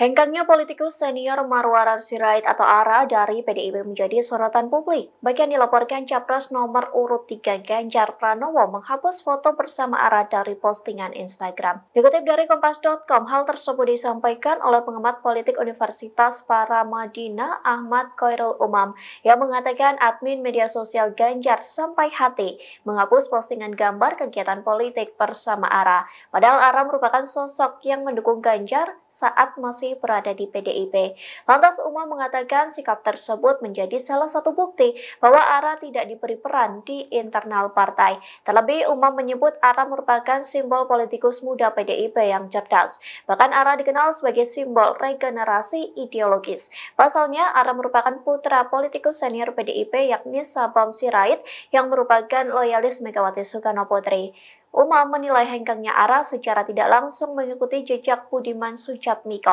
Hengkangnya politikus senior Marwaran Sirait atau ARA dari PDIP menjadi sorotan publik. Bagian dilaporkan Capres nomor urut 3 Ganjar Pranowo menghapus foto bersama ARA dari postingan Instagram. Dikutip dari Kompas.com, hal tersebut disampaikan oleh pengamat politik Universitas Paramadina Ahmad Koirul Umam yang mengatakan admin media sosial Ganjar sampai hati menghapus postingan gambar kegiatan politik bersama ARA. Padahal ARA merupakan sosok yang mendukung Ganjar saat masih masih berada di PDIP. Lantas Umar mengatakan sikap tersebut menjadi salah satu bukti bahwa ARA tidak diberi peran di internal partai. Terlebih Umar menyebut ARA merupakan simbol politikus muda PDIP yang cerdas. Bahkan ARA dikenal sebagai simbol regenerasi ideologis. Pasalnya ARA merupakan putra politikus senior PDIP yakni Sabam Sirait yang merupakan loyalis Megawati Soekarno Putri. Umam menilai hengkangnya Ara secara tidak langsung mengikuti jejak Budiman Sujatmiko.